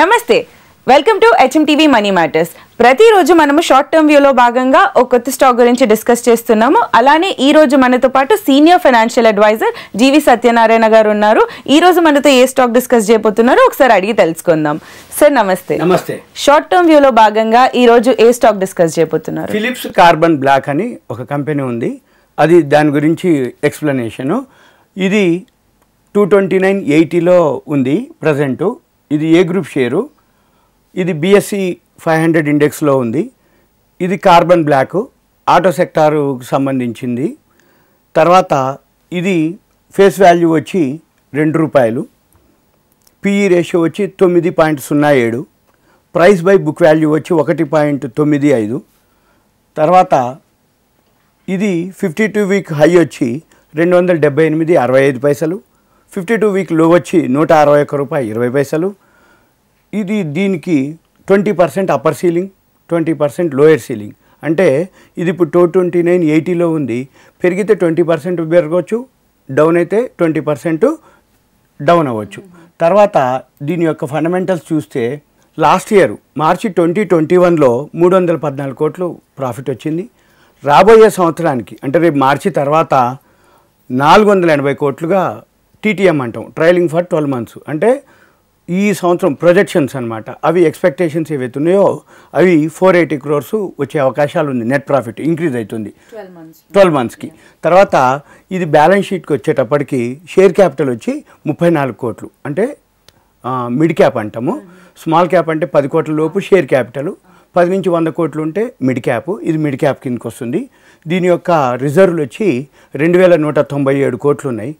నమస్తే welcome to HMTV money matters ప్రతిరోజు మనము షార్ట్ టర్మ్ వ్యూలో భాగంగా ఒక కొత్త స్టాక్ గురించి డిస్కస్ చేస్తున్నాము అలానే ఈ రోజు మనతో పాటు senior financial adviser G V Satyanarayana garu ఉన్నారు ఈ రోజు మనతో ఏ స్టాక్ డిస్కస్ చేయబోతున్నారో ఒకసారి అడిగి తెలుసుకుందాం సార్ నమస్తే నమస్తే షార్ట్ టర్మ్ వ్యూలో భాగంగా ఈ రోజు ఏ స్టాక్ డిస్కస్ చేయబోతున్నారు ఫిలిప్స్ కార్బన్ బ్లాక్ అని ఒక కంపెనీ ఉంది అది దాని గురించి ఎక్స్ప్లెనేషను ఇది టూ ట్వంటీ నైన్ ఎయిటీలో ఉంది ప్రజెంటు ఇది ఏ గ్రూప్ షేరు ఇది బిఎస్సి ఫైవ్ హండ్రెడ్ e ఇండెక్స్లో ఉంది ఇది కార్బన్ బ్లాక్ ఆటో సెక్టారుకు సంబంధించింది తర్వాత ఇది ఫేస్ వాల్యూ వచ్చి రెండు రూపాయలు పిఈ రేషియో e వచ్చి తొమ్మిది పాయింట్ సున్నా ఏడు ప్రైస్ బై బుక్ వాల్యూ వచ్చి ఒకటి పాయింట్ తొమ్మిది ఐదు తర్వాత ఇది ఫిఫ్టీ టూ వీక్ హై వచ్చి రెండు వందల డెబ్బై ఎనిమిది అరవై ఐదు పైసలు ఫిఫ్టీ టూ వీక్ లో వచ్చి నూట అరవై ఒక్క రూపాయి ఇరవై పైసలు ఇది దీనికి twenty percent upper ceiling twenty percent lower ceiling అంటే ఇది ఇప్పుడు టూ ట్వంటీ నైన్ ఎయిటీలో ఉంది పెరిగితే ట్వంటీ పర్సెంట్ పెరగవచ్చు డౌన్ అయితే ట్వంటీ పర్సెంట్ డౌన్ అవ్వచ్చు తర్వాత దీని యొక్క ఫండమెంటల్స్ చూస్తే లాస్ట్ ఇయర్ మార్చి ట్వంటీ ట్వంటీ వన్లో మూడు వందల పద్నాలుగు కోట్లు ప్రాఫిట్ వచ్చింది రాబోయే సంవత్సరానికి అంటే రేపు మార్చి తర్వాత నాలుగు వందల ఎనభై కోట్లుగా టీటీఎం అంటాం ట్రయలింగ్ ఫర్ ట్వెల్వ్ మంత్స్ అంటే ఈ సంవత్సరం ప్రొజెక్షన్స్ అనమాట అవి ఎక్స్పెక్టేషన్స్ ఏవైతే ఉన్నాయో అవి ఫోర్ ఎయిటీ క్రోర్స్ వచ్చే అవకాశాలు ఉంది నెట్ ప్రాఫిట్ ఇంక్రీజ్ అవుతుంది ట్వెల్వ్ మంత్స్కి తర్వాత ఇది బ్యాలెన్స్ షీట్కి వచ్చేటప్పటికి షేర్ క్యాపిటల్ వచ్చి ముప్పై నాలుగు కోట్లు అంటే మిడ్ క్యాప్ అంటాము స్మాల్ క్యాప్ అంటే పది కోట్ల లోపు షేర్ క్యాపిటల్ పది నుంచి వంద కోట్లు ఉంటే మిడ్ క్యాప్ ఇది మిడ్ క్యాప్ కిందకి వస్తుంది దీని యొక్క రిజర్వ్లు వచ్చి రెండు వేల నూట తొంభై ఏడు కోట్లు ఉన్నాయి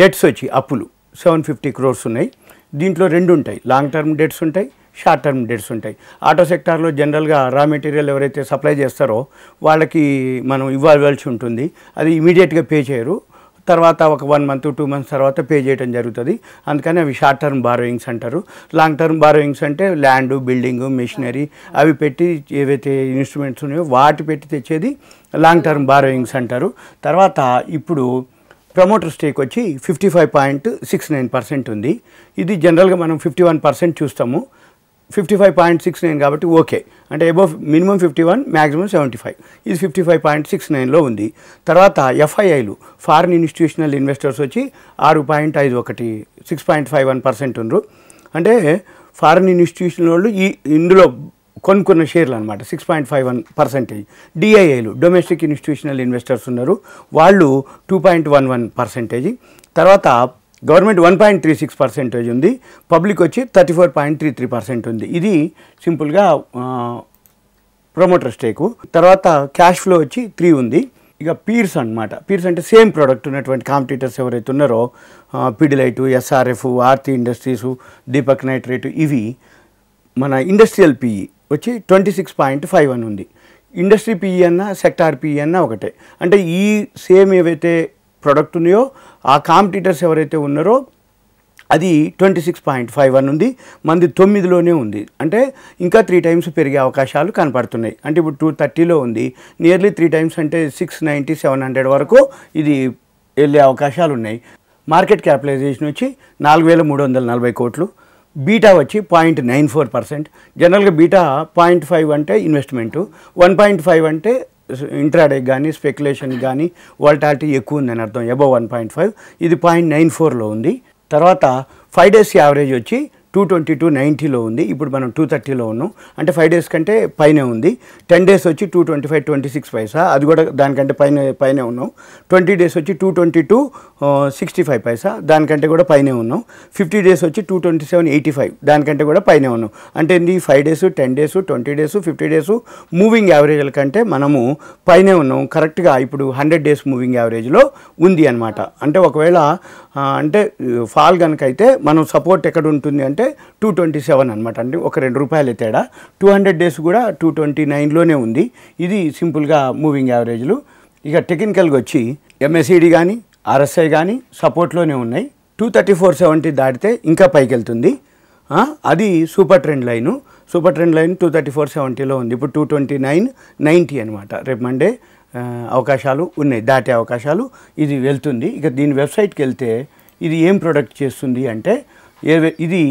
డెట్స్ వచ్చి అప్పులు సెవెన్ ఫిఫ్టీ క్రోర్స్ ఉన్నాయి దీంట్లో రెండు ఉంటాయి లాంగ్ టర్మ్ డెట్స్ ఉంటాయి షార్ట్ టర్మ్ డెట్స్ ఉంటాయి ఆటో సెక్టార్లో జనరల్గా రా మెటీరియల్ ఎవరైతే సప్లై చేస్తారో వాళ్ళకి మనం ఇవ్వాల్సి ఉంటుంది అది ఇమీడియట్గా పే చేయరు తర్వాత ఒక వన్ మంత్ టూ మంత్స్ తర్వాత పే చేయడం జరుగుతుంది అందుకని అవి షార్ట్ టర్మ్ బారోయింగ్స్ అంటారు లాంగ్ టర్మ్ బారోయింగ్స్ అంటే ల్యాండ్ బిల్డింగ్ మెషినరీ అవి పెట్టి ఏవైతే ఇన్స్ట్రుమెంట్స్ ఉన్నాయో వాటి పెట్టి తెచ్చేది లాంగ్ టర్మ్ బారోయింగ్స్ అంటారు తర్వాత ఇప్పుడు ప్రమోటర్ స్టేక్ వచ్చి fifty five point six nine percent ఉంది ఇది జనరల్గా మనం ఫిఫ్టీ వన్ పర్సెంట్ చూస్తాము fifty five point six nine కాబట్టి ఓకే అంటే above minimum fifty one maximum seventy five ఇది ఫిఫ్టీ ఫైవ్ పాయింట్ సిక్స్ నైన్లో ఉంది తర్వాత ఎఫ్ఐఐలు ఫారిన్ ఇన్స్టిట్యూషనల్ ఇన్వెస్టర్స్ వచ్చి ఆరు పాయింట్ ఐదు ఒకటి six point five one percent ఉన్నారు అంటే ఫారిన్ ఇన్స్టిట్యూషన్ వాళ్ళు ఈ ఇందులో కొనుక్కున్న షేర్లు అనమాట six point five one percentage డిఐఏలు డొమెస్టిక్ ఇన్స్టిట్యూషనల్ ఇన్వెస్టర్స్ ఉన్నారు వాళ్ళు two point one one percentage తర్వాత government one point three six percentage ఉంది పబ్లిక్ వచ్చి thirty four point three three percent ఉంది ఇది సింపుల్గా ప్రమోటర్ స్టేకు తర్వాత క్యాష్ ఫ్లో వచ్చి త్రీ ఉంది ఇక పీర్స్ అనమాట పీర్స్ అంటే సేమ్ ప్రోడక్ట్ ఉన్నటువంటి కాంపిటీటర్స్ ఎవరైతే ఉన్నారో పిడిలైటు ఎస్ఆర్ఎఫ్ ఆర్తి ఇండస్ట్రీసు దీపక్ నైట్రేట్ ఇవి మన ఇండస్ట్రియల్ పిఈ వచ్చి ట్వంటీ సిక్స్ పాయింట్ ఫైవ్ అని ఉంది ఇండస్ట్రీ పిఈ e అన్న సెక్టార్ పిఈ e అన్న ఒకటే అంటే ఈ సేమ్ ఏవైతే ప్రొడక్ట్ ఉన్నాయో ఆ కాంపిటీటర్స్ ఎవరైతే ఉన్నారో అది ట్వంటీ సిక్స్ పాయింట్ ఫైవ్ అని ఉంది మంది తొమ్మిదిలోనే ఉంది అంటే ఇంకా త్రీ టైమ్స్ పెరిగే అవకాశాలు కనపడుతున్నాయి అంటే ఇప్పుడు టూ థర్టీలో ఉంది నియర్లీ త్రీ టైమ్స్ అంటే సిక్స్ నైంటీ సెవెన్ హండ్రెడ్ వరకు ఇది వెళ్ళే అవకాశాలు ఉన్నాయి మార్కెట్ క్యాపిటలైజేషన్ వచ్చి నాలుగు వేల మూడు వందల నలభై కోట్లు బీటా వచ్చి పాయింట్ నైన్ ఫోర్ పర్సెంట్ జనరల్గా బీటా పాయింట్ ఫైవ్ అంటే ఇన్వెస్ట్మెంటు వన్ పాయింట్ ఫైవ్ అంటే ఇంట్రాడే కానీ స్పెక్యులేషన్ కానీ వాల్టాలిటీ ఎక్కువ ఉందని అర్థం ఎబో వన్ పాయింట్ ఫైవ్ ఇది పాయింట్ నైన్ ఫోర్లో ఉంది తర్వాత ఫైవ్ డేస్ యావరేజ్ వచ్చి టూ ట్వంటీ టూ నైంటీలో ఉంది ఇప్పుడు మనం టూ థర్టీలో ఉన్నాం అంటే ఫైవ్ డేస్ కంటే పైనే ఉంది టెన్ డేస్ వచ్చి two twenty five twenty six పైసా అది కూడా దానికంటే పైన పైనే ఉన్నాం ట్వంటీ డేస్ వచ్చి two twenty two sixty five పైసా దానికంటే కూడా పైనే ఉన్నాం ఫిఫ్టీ డేస్ వచ్చి two twenty seven eighty five దానికంటే కూడా పైనే ఉన్నాం అంటే ఇది five days ten days twenty days fifty days moving యావరేజ్ల కంటే మనము పైనే ఉన్నాం కరెక్ట్గా ఇప్పుడు హండ్రెడ్ డేస్ మూవింగ్ యావరేజ్లో ఉంది అనమాట అంటే ఒకవేళ అంటే ఫాల్ కనుక అయితే మనం సపోర్ట్ ఎక్కడ ఉంటుంది అంటే అంటే టూ ట్వంటీ సెవెన్ అనమాట అండి ఒక రెండు రూపాయల తేడా టూ హండ్రెడ్ డేస్ కూడా టూ ట్వంటీ నైన్లోనే ఉంది ఇది సింపుల్గా మూవింగ్ యావరేజ్లు ఇక టెక్నికల్గా వచ్చి ఎంఎస్ఈడి కానీ ఆర్ఎస్ఐ కానీ సపోర్ట్లోనే ఉన్నాయి టూ థర్టీ ఫోర్ సెవెంటీ దాటితే ఇంకా పైకి వెళ్తుంది అది super trend line super trend line two thirty four సెవెంటీలో ఉంది ఇప్పుడు టూ ట్వంటీ నైన్ నైంటీ అనమాట రేపు మండే అవకాశాలు ఉన్నాయి దాటే అవకాశాలు ఇది వెళ్తుంది ఇక దీని వెబ్సైట్కి వెళ్తే ఇది ఏం ప్రొడక్ట్ చేస్తుంది అంటే ఇది ఇది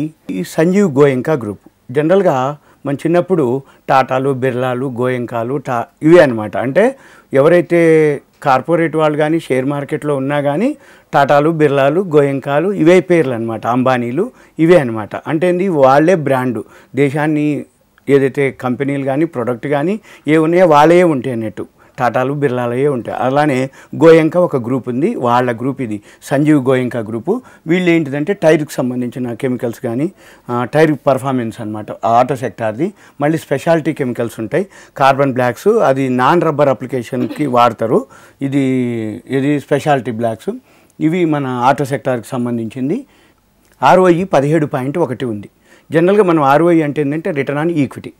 సంజీవ్ గోయంకా గ్రూప్ జనరల్గా మన చిన్నప్పుడు టాటాలు బిర్లాలు గోయంకాలు టా ఇవి అనమాట అంటే ఎవరైతే కార్పొరేట్ వాళ్ళు కానీ షేర్ మార్కెట్లో ఉన్నా కానీ టాటాలు బిర్లాలు గోయంకాలు ఇవే పేర్లు అనమాట అంబానీలు ఇవే అనమాట అంటే వాళ్ళే బ్రాండు దేశాన్ని ఏదైతే కంపెనీలు కానీ ప్రోడక్ట్ కానీ ఏ ఉన్నాయో వాళ్ళే ఉంటాయి అన్నట్టు టాటాలు బిర్లాలయే ఉంటాయి అలానే గోయంక ఒక గ్రూప్ ఉంది వాళ్ళ గ్రూప్ ఇది సంజీవ్ గోయంక గ్రూపు వీళ్ళు ఏంటిదంటే టైర్కి సంబంధించిన కెమికల్స్ కానీ టైర్ పర్ఫార్మెన్స్ అనమాట ఆటో సెక్టార్ది మళ్ళీ స్పెషాలిటీ కెమికల్స్ ఉంటాయి కార్బన్ బ్లాక్స్ అది నాన్ రబ్బర్ అప్లికేషన్కి వాడతారు ఇది ఇది స్పెషాలిటీ బ్లాక్స్ ఇవి మన ఆటో సెక్టార్కి సంబంధించింది ఆర్ఓఈ పదిహేడు పాయింట్ ఒకటి ఉంది జనరల్గా మనం ఆర్ఓఈ అంటే ఏంటంటే రిటర్న్ ఆన్ ఈక్విటీ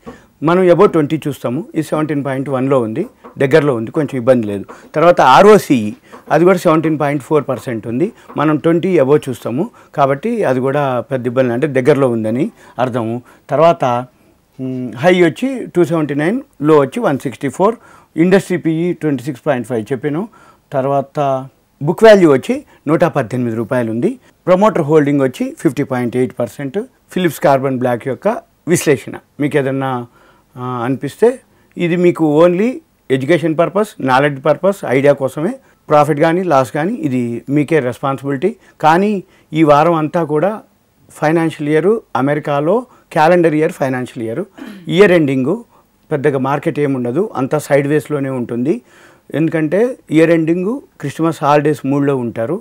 మనం ఎబో ట్వంటీ చూస్తాము ఈ సెవెంటీన్ పాయింట్ వన్లో ఉంది దగ్గరలో ఉంది కొంచెం ఇబ్బంది లేదు తర్వాత ఆర్ఓసిఈ e, అది కూడా సెవెంటీన్ పాయింట్ ఫోర్ పర్సెంట్ ఉంది మనం ట్వంటీ ఎబో చూస్తాము కాబట్టి అది కూడా పెద్ద ఇబ్బంది అంటే దగ్గరలో ఉందని అర్థము తర్వాత హై వచ్చి టూ సెవెంటీ నైన్ లో వచ్చి one sixty four industry PE twenty six point five చెప్పాను తర్వాత బుక్ వాల్యూ వచ్చి నూట పద్దెనిమిది రూపాయలు ఉంది ప్రమోటర్ హోల్డింగ్ వచ్చి fifty point eight percent Phillips carbon black యొక్క విశ్లేషణ మీకు ఏదన్నా అనిపిస్తే ఇది మీకు only education purpose knowledge purpose idea కోసమే ప్రాఫిట్ కానీ లాస్ కానీ ఇది మీకే రెస్పాన్సిబిలిటీ కానీ ఈ వారం అంతా కూడా ఫైనాన్షియల్ ఇయర్ అమెరికాలో calendar year financial year year ending పెద్దగా మార్కెట్ ఏముండదు అంతా సైడ్ వేస్లోనే ఉంటుంది ఎందుకంటే ఇయర్ ఎండింగు క్రిస్మస్ హాలిడేస్ మూడ్లో ఉంటారు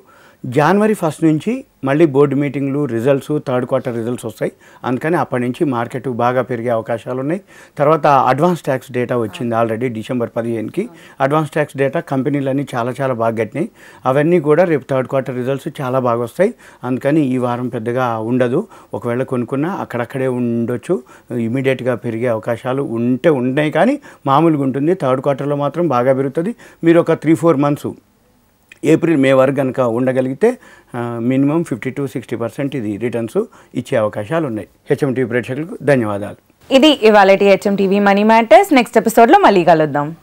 జనవరి ఫస్ట్ నుంచి మళ్ళీ బోర్డు మీటింగ్లు రిజల్ట్స్ థర్డ్ క్వార్టర్ రిజల్ట్స్ వస్తాయి అందుకని అప్పటి నుంచి మార్కెట్ బాగా పెరిగే అవకాశాలు ఉన్నాయి తర్వాత అడ్వాన్స్ ట్యాక్స్ డేటా వచ్చింది ఆల్రెడీ డిసెంబర్ పదిహేనుకి అడ్వాన్స్ ట్యాక్స్ డేటా కంపెనీలన్నీ చాలా చాలా బాగా కట్టినాయి అవన్నీ కూడా రేపు థర్డ్ క్వార్టర్ రిజల్ట్స్ చాలా బాగా వస్తాయి అందుకని ఈ వారం పెద్దగా ఉండదు ఒకవేళ కొనుక్కున్నా అక్కడక్కడే ఉండొచ్చు ఇమీడియట్గా పెరిగే అవకాశాలు ఉంటే ఉన్నాయి కానీ మామూలుగా ఉంటుంది థర్డ్ క్వార్టర్లో మాత్రం బాగా పెరుగుతుంది మీరు ఒక three four months April May వరకు కనుక ఉండగలిగితే minimum fifty to sixty percent ఇది రిటర్న్స్ ఇచ్చే అవకాశాలు ఉన్నాయి హెచ్ఎంటీవీ ప్రేక్షకులకు ధన్యవాదాలు ఇది ఇవాళ HM TV money matters next ఎపిసోడ్లో మళ్ళీ కలుద్దాం